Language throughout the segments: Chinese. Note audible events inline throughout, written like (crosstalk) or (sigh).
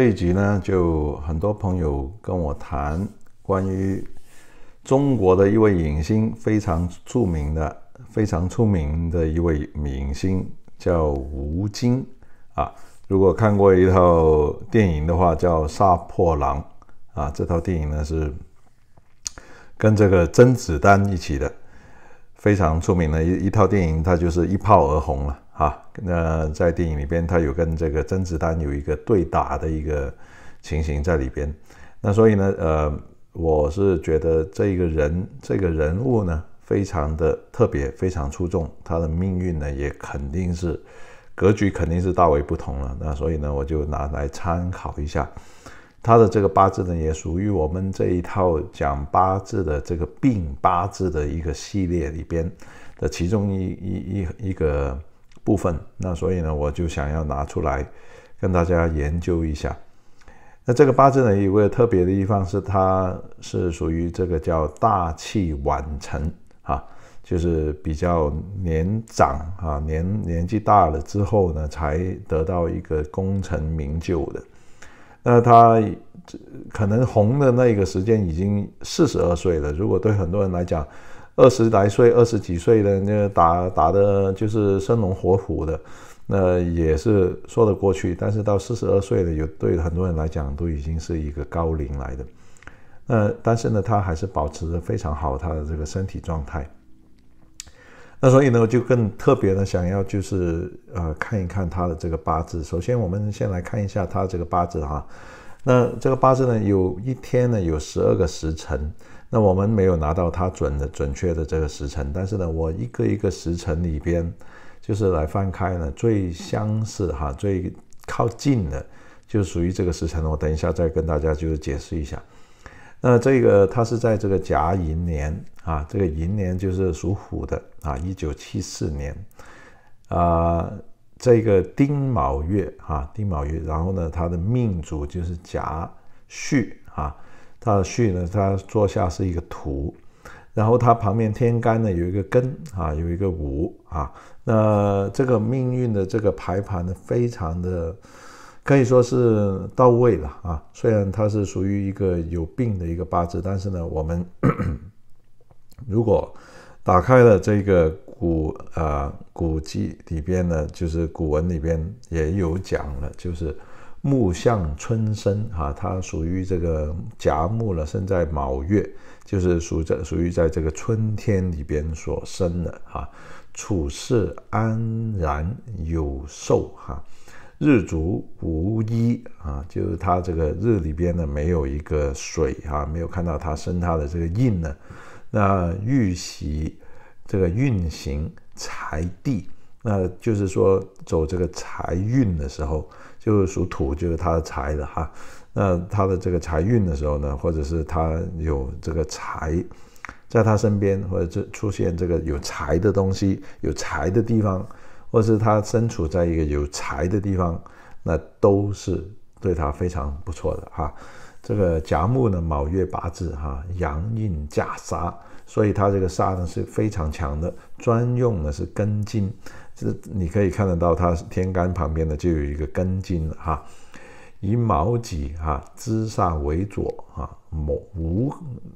这一集呢，就很多朋友跟我谈关于中国的一位影星，非常著名的、非常出名的一位明星，叫吴京啊。如果看过一套电影的话，叫《杀破狼》啊。这套电影呢是跟这个甄子丹一起的，非常出名的一一套电影，它就是一炮而红了。啊，那在电影里边，他有跟这个甄子丹有一个对打的一个情形在里边。那所以呢，呃，我是觉得这一个人这个人物呢，非常的特别，非常出众。他的命运呢，也肯定是格局，肯定是大为不同了。那所以呢，我就拿来参考一下他的这个八字呢，也属于我们这一套讲八字的这个病八字的一个系列里边的其中一、一、一、一个。部分，那所以呢，我就想要拿出来跟大家研究一下。那这个八字呢，有个特别的地方是，它是属于这个叫大器晚成啊，就是比较年长啊，年年纪大了之后呢，才得到一个功成名就的。那他可能红的那个时间已经四十二岁了，如果对很多人来讲，二十来岁、二十几岁的那打打的就是生龙活虎的，那也是说得过去。但是到四十二岁的，有对很多人来讲都已经是一个高龄来的。那但是呢，他还是保持着非常好他的这个身体状态。那所以呢，我就更特别的想要就是呃看一看他的这个八字。首先，我们先来看一下他这个八字哈。那这个八字呢，有一天呢有十二个时辰。那我们没有拿到它准的准确的这个时辰，但是呢，我一个一个时辰里边，就是来翻开呢，最相似哈，最靠近的就属于这个时辰我等一下再跟大家就是解释一下。那这个它是在这个甲寅年啊，这个寅年就是属虎的啊，一九七四年，啊，这个丁卯月啊，丁卯月，然后呢，他的命主就是甲戌啊。它的戌呢，它坐下是一个土，然后它旁边天干呢有一个根啊，有一个午啊，那这个命运的这个排盘呢，非常的可以说是到位了啊。虽然它是属于一个有病的一个八字，但是呢，我们 (clears throat) 如果打开了这个古啊古籍里边呢，就是古文里边也有讲了，就是。木向春生啊，它属于这个甲木了，生在卯月，就是属在属于在这个春天里边所生的啊。处事安然有寿哈，日主无衣啊，就是它这个日里边呢没有一个水啊，没有看到它生它的这个印呢。那遇喜这个运行财地，那就是说走这个财运的时候。就是属土，就是他的财了哈。那他的这个财运的时候呢，或者是他有这个财，在他身边，或者这出现这个有财的东西、有财的地方，或者是他身处在一个有财的地方，那都是对他非常不错的哈。这个甲木呢，卯月八字哈，阳印加杀，所以它这个杀呢是非常强的，专用呢是根金。这你可以看得到，它天干旁边的就有一个根金哈，以卯己哈支煞为左哈，卯无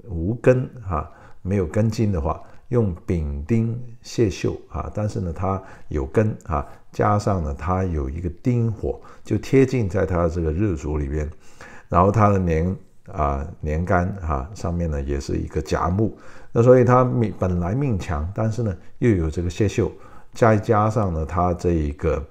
无根哈，没有根金的话，用丙丁谢秀啊。但是呢，它有根哈，加上呢，它有一个丁火，就贴近在它这个日主里边，然后它的年啊年干哈上面呢也是一个甲木，那所以它命本来命强，但是呢又有这个谢秀。再加上呢，他这一个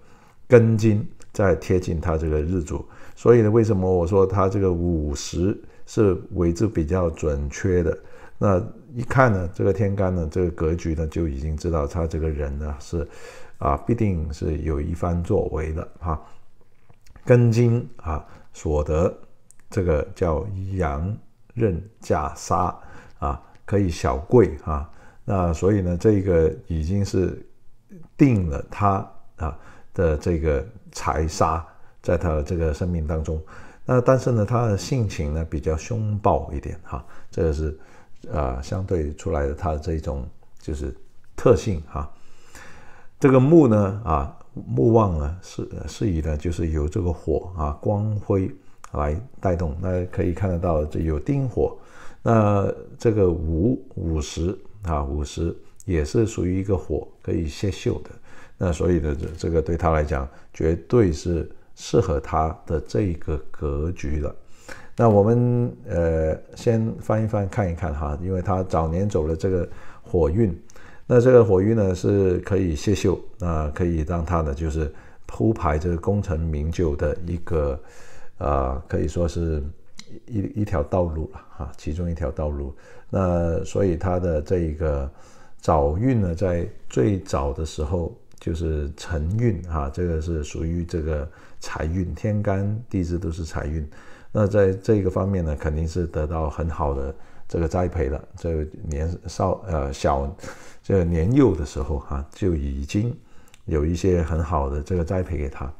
根金再贴近他这个日主，所以呢，为什么我说他这个五十是位置比较准确的？那一看呢，这个天干呢，这个格局呢，就已经知道他这个人呢是啊，必定是有一番作为的哈。根金啊，所得这个叫阳刃加杀啊，可以小贵啊。那所以呢，这个已经是。定了他啊的这个财杀，在他的这个生命当中，那但是呢，他的性情呢比较凶暴一点哈，这个是呃相对出来的他的这种就是特性哈。这个木呢啊木旺呢是是以呢就是由这个火啊光辉来带动，那可以看得到这有丁火，那这个五五十啊五十。也是属于一个火，可以泄秀的。那所以呢，这这个对他来讲，绝对是适合他的这一个格局的。那我们呃，先翻一翻看一看哈，因为他早年走了这个火运，那这个火运呢是可以泄秀，那可以让他呢就是铺排这个功成名就的一个，啊，可以说是一一条道路了哈，其中一条道路。那所以他的这一个。早运呢，在最早的时候就是辰运啊，这个是属于这个财运，天干地支都是财运。那在这个方面呢，肯定是得到很好的这个栽培了。这年少呃小，这年幼的时候哈，就已经有一些很好的这个栽培给他。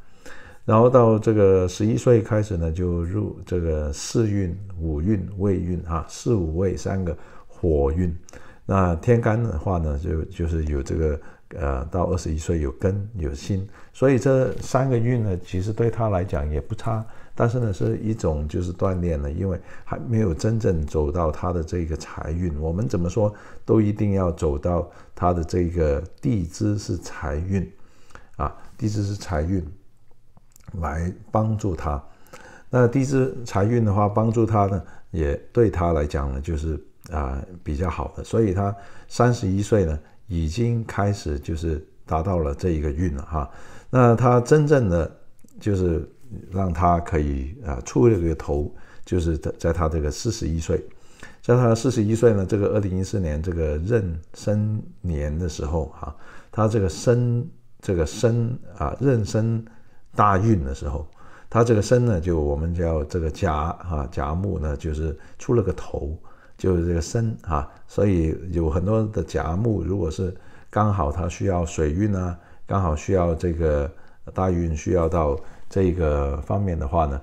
然后到这个十一岁开始呢，就入这个四运、五运、未运啊，四五未三个火运。那天干的话呢，就就是有这个，呃，到二十一岁有根有心，所以这三个运呢，其实对他来讲也不差，但是呢是一种就是锻炼呢，因为还没有真正走到他的这个财运。我们怎么说都一定要走到他的这个地支是财运，啊，地支是财运，来帮助他。那地支财运的话，帮助他呢，也对他来讲呢，就是。啊，比较好的，所以他三十一岁呢，已经开始就是达到了这一个运了哈。那他真正的就是让他可以啊出了个头，就是在他这个四十一岁，在他四十一岁呢，这个二零一四年这个壬申年的时候哈，他这个申这个申啊壬申大运的时候，他这个申呢就我们叫这个甲啊甲木呢就是出了个头。就是这个生啊，所以有很多的甲木，如果是刚好它需要水运啊，刚好需要这个大运需要到这个方面的话呢，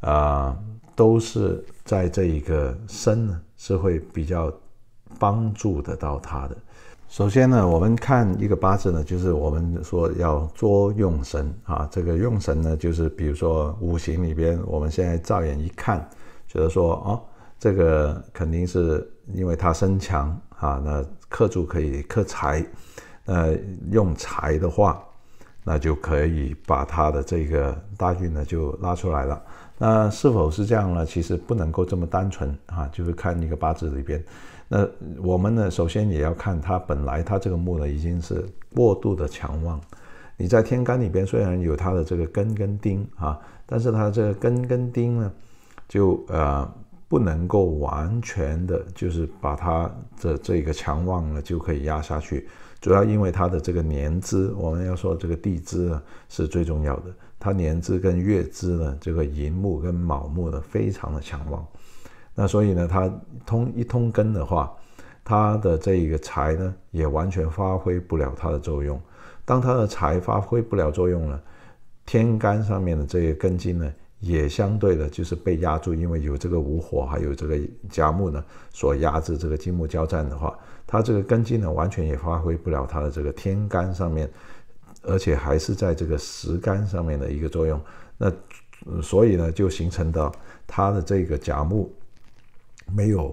啊，都是在这一个生呢是会比较帮助得到它的。首先呢，我们看一个八字呢，就是我们说要捉用神啊，这个用神呢，就是比如说五行里边，我们现在照眼一看，觉得说啊。这个肯定是因为它身强啊，那克主可以克财，呃，用财的话，那就可以把它的这个大运呢就拉出来了。那是否是这样呢？其实不能够这么单纯啊，就是看一个八字里边。那我们呢，首先也要看它本来它这个木呢已经是过度的强旺。你在天干里边虽然有它的这个根根丁啊，但是它这个根根丁呢，就呃。不能够完全的，就是把它的这个强旺呢就可以压下去，主要因为它的这个年支，我们要说这个地支啊是最重要的，它年支跟月支呢，这个寅木跟卯木呢非常的强旺，那所以呢，它通一通根的话，它的这一个财呢也完全发挥不了它的作用，当它的财发挥不了作用了，天干上面的这个根基呢。也相对的，就是被压住，因为有这个午火，还有这个甲木呢所压制。这个金木交战的话，它这个根基呢完全也发挥不了它的这个天干上面，而且还是在这个时干上面的一个作用。那所以呢，就形成的它的这个甲木没有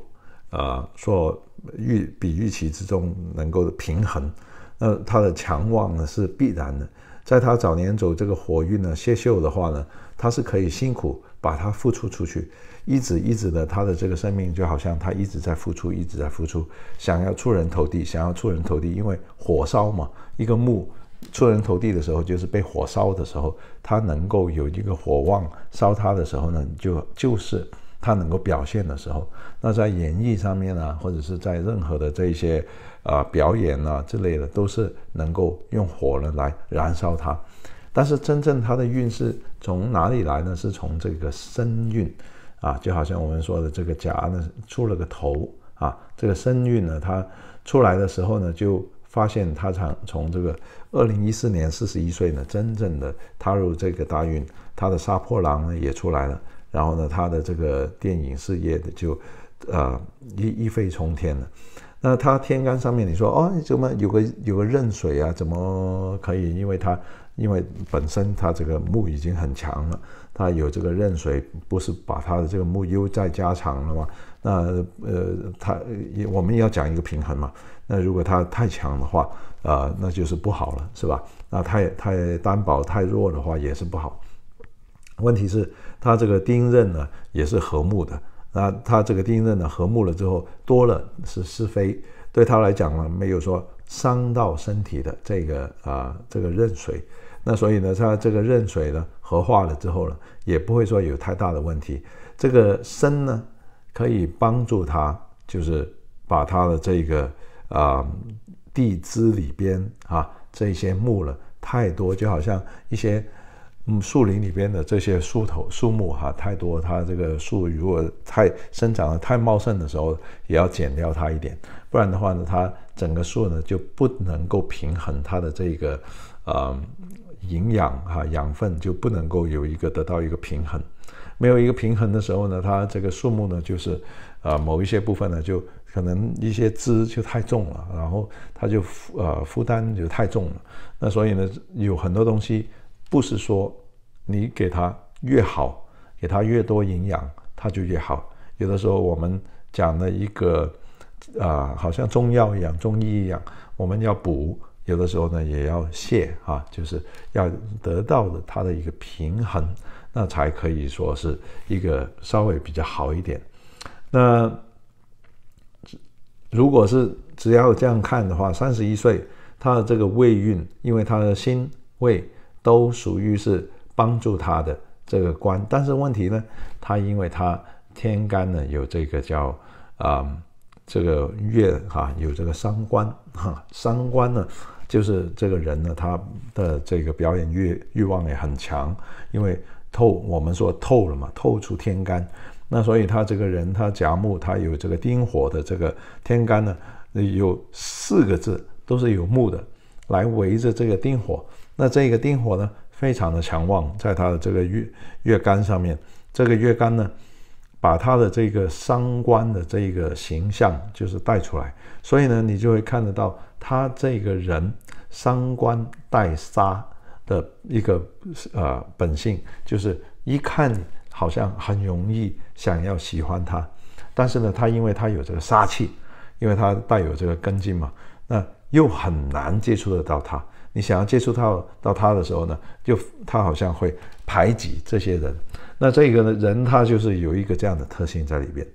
啊，说预比预期之中能够平衡，那它的强旺呢是必然的。在他早年走这个火运呢，谢秀的话呢，他是可以辛苦把他付出出去，一直一直的他的这个生命就好像他一直在付出，一直在付出，想要出人头地，想要出人头地，因为火烧嘛，一个木出人头地的时候就是被火烧的时候，他能够有一个火旺烧他的时候呢，就就是他能够表现的时候。那在演绎上面呢，或者是在任何的这些。啊，表演啊之类的，都是能够用火呢来燃烧它。但是真正它的运势从哪里来呢？是从这个身运啊，就好像我们说的这个甲呢出了个头啊，这个身运呢，它出来的时候呢，就发现它从从这个二零一四年四十一岁呢，真正的踏入这个大运，他的杀破狼呢也出来了，然后呢，他的这个电影事业就啊一一飞冲天了。那它天干上面，你说哦，怎么有个有个壬水啊？怎么可以？因为它因为本身它这个木已经很强了，它有这个壬水，不是把它的这个木又再加强了吗？那呃，它我们也要讲一个平衡嘛。那如果它太强的话，啊，那就是不好了，是吧？那太太担保太弱的话也是不好。问题是它这个丁壬呢，也是合木的。那他这个地刃呢和睦了之后多了是是非，对他来讲呢没有说伤到身体的这个啊这个壬水，那所以呢他这个壬水呢合化了之后呢，也不会说有太大的问题，这个生呢可以帮助他就是把他的这个啊地支里边啊这些木了太多就好像一些。嗯，树林里边的这些树头树木哈，太多，它这个树如果太生长的太茂盛的时候，也要剪掉它一点，不然的话呢，它整个树呢就不能够平衡它的这个呃营养哈养分就不能够有一个得到一个平衡，没有一个平衡的时候呢，它这个树木呢就是啊某一些部分呢就可能一些枝就太重了，然后它就负呃负担就太重了，那所以呢有很多东西。不是说你给他越好，给他越多营养，他就越好。有的时候我们讲的一个啊，好像中药一样，中医一样，我们要补，有的时候呢也要泻啊，就是要得到的它的一个平衡，那才可以说是一个稍微比较好一点。那如果是只要这样看的话，三十一岁他的这个胃运，因为他的心胃。都属于是帮助他的这个官，但是问题呢，他因为他天干呢有这个叫啊这个月啊有这个伤官哈伤官呢就是这个人呢他的这个表演欲欲望也很强，因为透我们说透了嘛，透出天干，那所以他这个人他甲木他有这个丁火的这个天干呢有四个字都是有木的来围着这个丁火。那这个丁火呢，非常的强旺，在它的这个月月干上面，这个月干呢，把它的这个伤官的这个形象就是带出来，所以呢，你就会看得到他这个人伤官带杀的一个呃本性，就是一看好像很容易想要喜欢他，但是呢，他因为他有这个杀气，因为他带有这个根茎嘛，那又很难接触得到他。你想要接触到到他的时候呢，就他好像会排挤这些人。那这个呢人他就是有一个这样的特性在里边。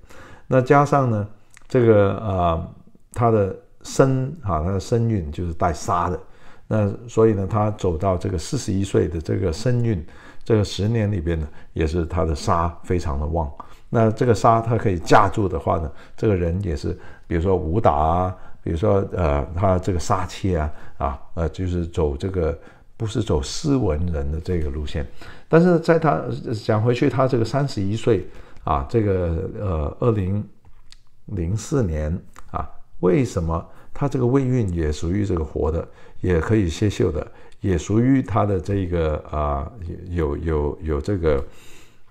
那加上呢这个呃他的身啊他的身运就是带杀的。那所以呢他走到这个四十一岁的这个身运这个十年里边呢，也是他的杀非常的旺。那这个杀他可以架住的话呢，这个人也是比如说武打啊。比如说，呃，他这个杀气啊，啊，呃，就是走这个不是走斯文人的这个路线，但是在他讲回去，他这个三十一岁啊，这个呃，二零零四年啊，为什么他这个未运也属于这个活的，也可以泄秀的，也属于他的这个啊，有有有这个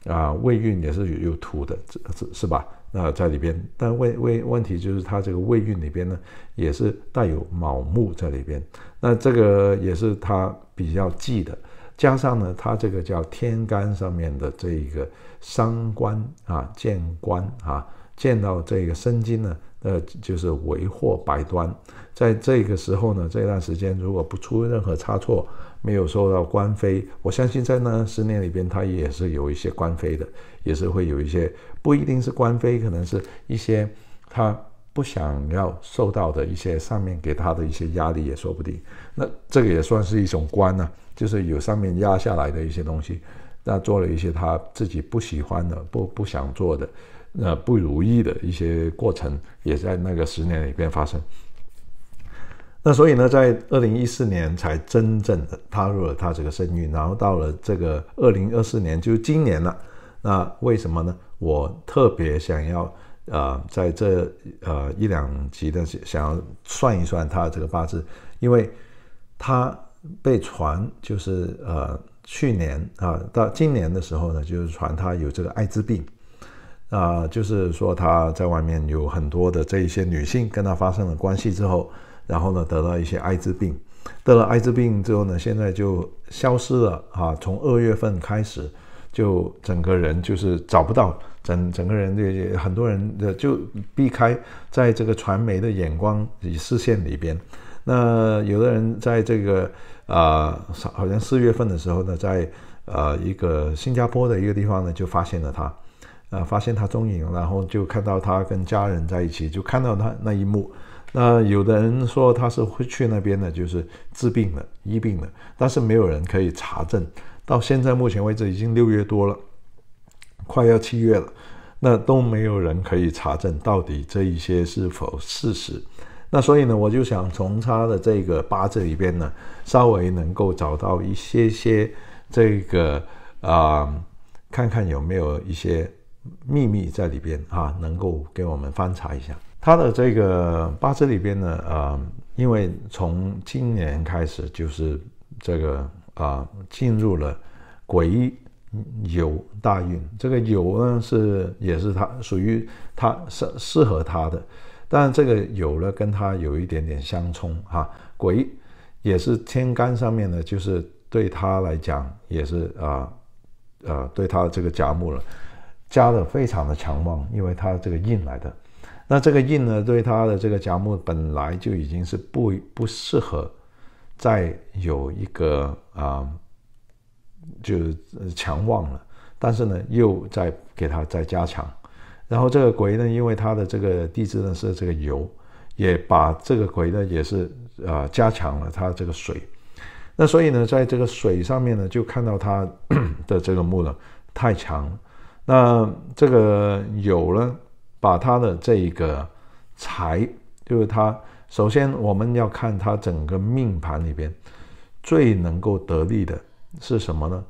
啊，未运也是有有土的，这是是吧？那在里边，但问问问题就是，它这个未运里边呢，也是带有卯木在里边。那这个也是它比较忌的，加上呢，它这个叫天干上面的这一个伤官啊，见官啊，见到这个身金呢，呃，就是为祸百端。在这个时候呢，这段时间如果不出任何差错，没有受到官非，我相信在呢十年里边，它也是有一些官非的，也是会有一些。不一定是官非，可能是一些他不想要受到的一些上面给他的一些压力也说不定。那这个也算是一种官呢，就是有上面压下来的一些东西，那做了一些他自己不喜欢的、不不想做的、那不如意的一些过程，也在那个十年里边发生。那所以呢，在二零一四年才真正的踏入了他这个生孕，然后到了这个二零二四年，就是今年了。那为什么呢？我特别想要，呃，在这呃一两集的，想要算一算他的这个八字，因为他被传就是呃去年啊到今年的时候呢，就是传他有这个艾滋病，啊，就是说他在外面有很多的这一些女性跟他发生了关系之后，然后呢得了一些艾滋病，得了艾滋病之后呢，现在就消失了啊，从二月份开始。就整个人就是找不到，整整个人也很多人的就避开在这个传媒的眼光与视线里边。那有的人在这个啊，好像四月份的时候呢，在呃一个新加坡的一个地方呢，就发现了他，啊发现他踪影，然后就看到他跟家人在一起，就看到他那一幕。那有的人说他是会去那边呢，就是治病的医病的，但是没有人可以查证。到现在目前为止已经六月多了，快要七月了，那都没有人可以查证到底这一些是否事实。那所以呢，我就想从他的这个八字里边呢，稍微能够找到一些些这个啊，看看有没有一些秘密在里边啊，能够给我们翻查一下他的这个八字里边呢，呃，因为从今年开始就是这个。啊，进入了癸酉大运，这个酉呢是也是他属于他是适合他的，但这个酉呢跟他有一点点相冲哈。癸也是天干上面呢，就是对他来讲也是啊啊，对他这个甲木了，加的非常的强旺，因为他这个印来的，那这个印呢对他的这个甲木本来就已经是不不适合。再有一个啊，就是强旺了，但是呢，又在给它再加强。然后这个癸呢，因为它的这个地支呢是这个酉，也把这个癸呢也是啊加强了它这个水。那所以呢，在这个水上面呢，就看到它 (coughs) 的这个木呢太强。那这个酉呢，把它的这一个财，就是它。首先，我们要看他整个命盘里边最能够得力的是什么呢？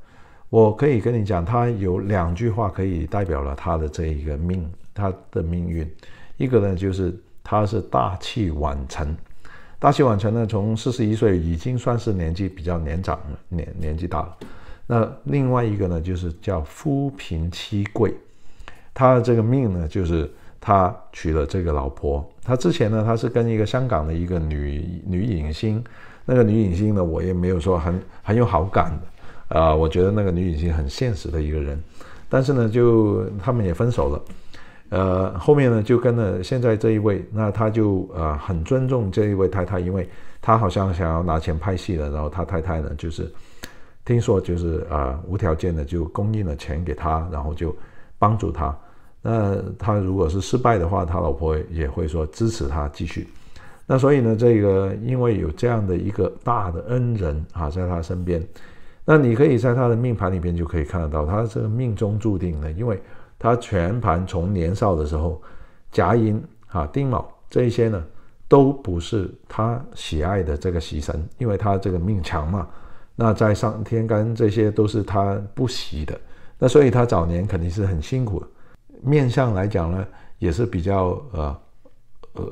我可以跟你讲，他有两句话可以代表了他的这一个命，他的命运。一个呢，就是他是大器晚成。大器晚成呢，从四十一岁已经算是年纪比较年长了，年年纪大了。那另外一个呢，就是叫夫贫妻贵。他的这个命呢，就是。他娶了这个老婆。他之前呢，他是跟一个香港的一个女女影星，那个女影星呢，我也没有说很很有好感的，啊，我觉得那个女影星很现实的一个人。但是呢，就他们也分手了。呃，后面呢，就跟了现在这一位，那他就呃很尊重这一位太太，因为他好像想要拿钱拍戏了，然后他太太呢，就是听说就是呃无条件的就供应了钱给他，然后就帮助他。那他如果是失败的话，他老婆也会说支持他继续。那所以呢，这个因为有这样的一个大的恩人啊，在他身边，那你可以在他的命盘里边就可以看得到，他这个命中注定的，因为他全盘从年少的时候，甲寅啊、丁卯这些呢，都不是他喜爱的这个喜神，因为他这个命强嘛。那在上天干这些都是他不喜的，那所以他早年肯定是很辛苦的。面相来讲呢，也是比较呃呃呃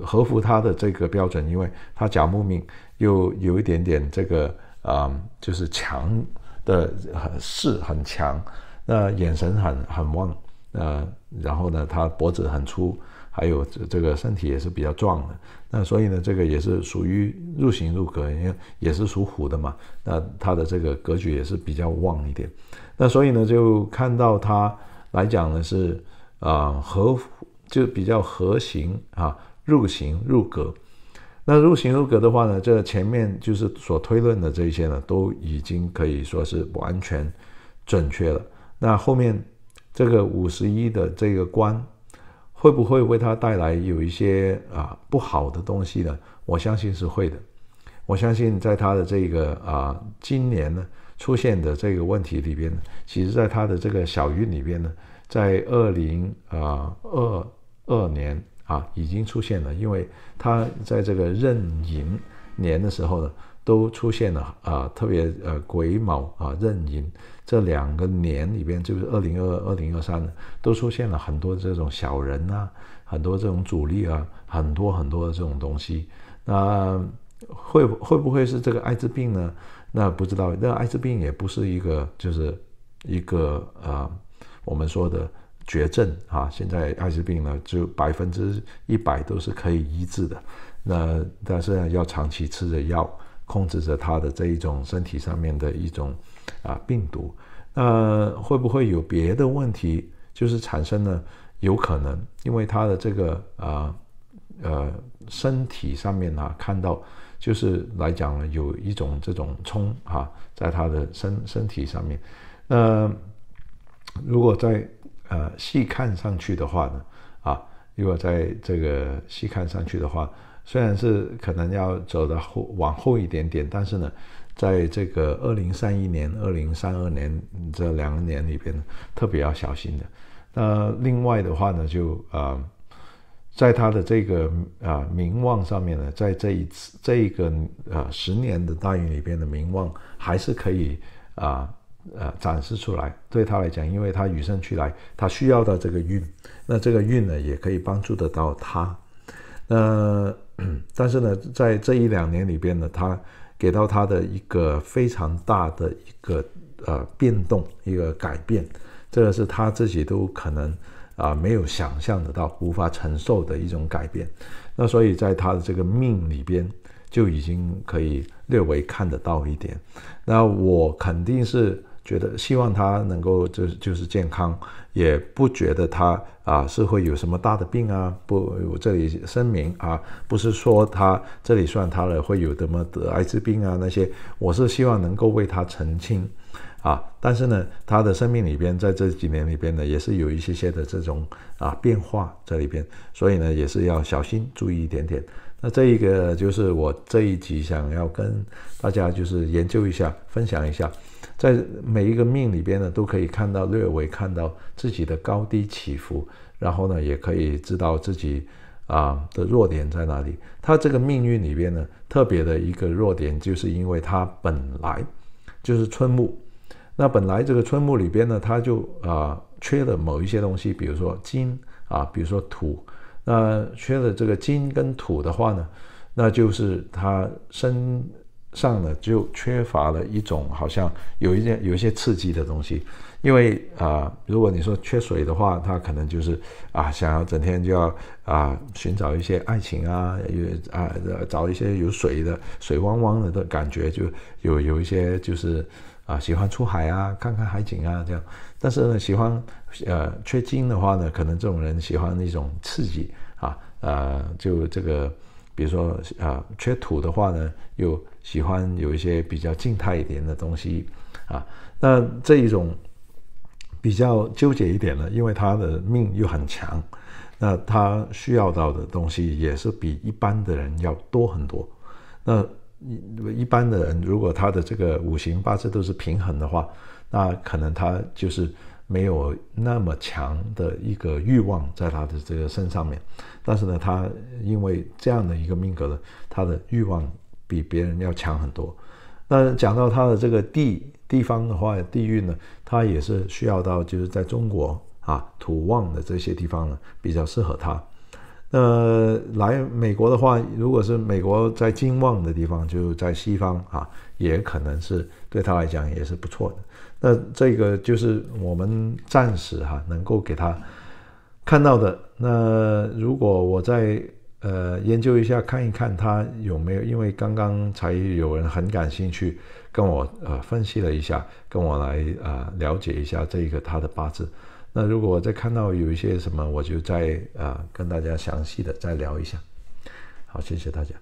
呃合乎他的这个标准，因为他甲木命又有一点点这个啊，就是强的很势很强，那眼神很很旺，呃，然后呢，他脖子很粗，还有这个身体也是比较壮的，那所以呢，这个也是属于入型入格，因为也是属虎的嘛，那他的这个格局也是比较旺一点，那所以呢，就看到他。来讲呢是啊合就比较合形啊入形入格，那入形入格的话呢，这前面就是所推论的这些呢，都已经可以说是完全准确了。那后面这个五十一的这个官，会不会为他带来有一些啊不好的东西呢？我相信是会的。我相信在他的这个啊今年呢。出现的这个问题里边，其实在他的这个小运里边呢，在二零啊二二年啊已经出现了，因为他在这个壬寅年的时候呢，都出现了啊，特别呃癸卯啊壬寅这两个年里边，就是二零二二零二三都出现了很多这种小人啊，很多这种阻力啊，很多很多的这种东西，那。会会不会是这个艾滋病呢？那不知道，那艾滋病也不是一个，就是一个呃，我们说的绝症啊。现在艾滋病呢，就百分之一百都是可以医治的。那但是要长期吃着药，控制着他的这一种身体上面的一种啊病毒。那会不会有别的问题，就是产生呢？有可能，因为他的这个呃呃身体上面呢，看到。就是来讲呢，有一种这种冲啊，在他的身身体上面。那如果在呃细看上去的话呢，啊，如果在这个细看上去的话，虽然是可能要走的后往后一点点，但是呢，在这个二零三一年、二零三二年这两年里边，特别要小心的。那另外的话呢，就啊。在他的这个啊名望上面呢，在这一次这一个啊十年的大运里边的名望还是可以啊啊展示出来。对他来讲，因为他与生俱来，他需要的这个运，那这个运呢也可以帮助得到他。那但是呢，在这一两年里边呢，他给到他的一个非常大的一个呃变动，一个改变，这个是他自己都可能。啊，没有想象得到、无法承受的一种改变，那所以在他的这个命里边，就已经可以略微看得到一点。那我肯定是觉得，希望他能够就是就是健康，也不觉得他啊是会有什么大的病啊。不，我这里声明啊，不是说他这里算他了会有什么得艾滋病啊那些，我是希望能够为他澄清。啊，但是呢，他的生命里边，在这几年里边呢，也是有一些些的这种啊变化在里边，所以呢，也是要小心注意一点点。那这一个就是我这一集想要跟大家就是研究一下，分享一下，在每一个命里边呢，都可以看到略微看到自己的高低起伏，然后呢，也可以知道自己啊的弱点在哪里。他这个命运里边呢，特别的一个弱点，就是因为他本来就是春木。那本来这个春木里边呢，它就啊缺了某一些东西，比如说金啊，比如说土。那缺了这个金跟土的话呢，那就是它身上呢就缺乏了一种好像有一件有一些刺激的东西。因为啊，如果你说缺水的话，它可能就是啊，想要整天就要啊寻找一些爱情啊，有啊找一些有水的水汪汪的感觉，就有有一些就是。啊，喜欢出海啊，看看海景啊，这样。但是呢，喜欢呃缺金的话呢，可能这种人喜欢一种刺激啊，呃，就这个，比如说啊，缺土的话呢，又喜欢有一些比较静态一点的东西啊。那这一种比较纠结一点呢，因为他的命又很强，那他需要到的东西也是比一般的人要多很多。那一一般的人，如果他的这个五行八字都是平衡的话，那可能他就是没有那么强的一个欲望在他的这个身上面。但是呢，他因为这样的一个命格呢，他的欲望比别人要强很多。那讲到他的这个地地方的话，地域呢，他也是需要到就是在中国啊土旺的这些地方呢，比较适合他。那来美国的话，如果是美国在金旺的地方，就在西方啊，也可能是对他来讲也是不错的。那这个就是我们暂时哈能够给他看到的。那如果我再呃研究一下，看一看他有没有，因为刚刚才有人很感兴趣，跟我呃分析了一下，跟我来啊了解一下这个他的八字。那如果我再看到有一些什么，我就再啊跟大家详细的再聊一下。好，谢谢大家。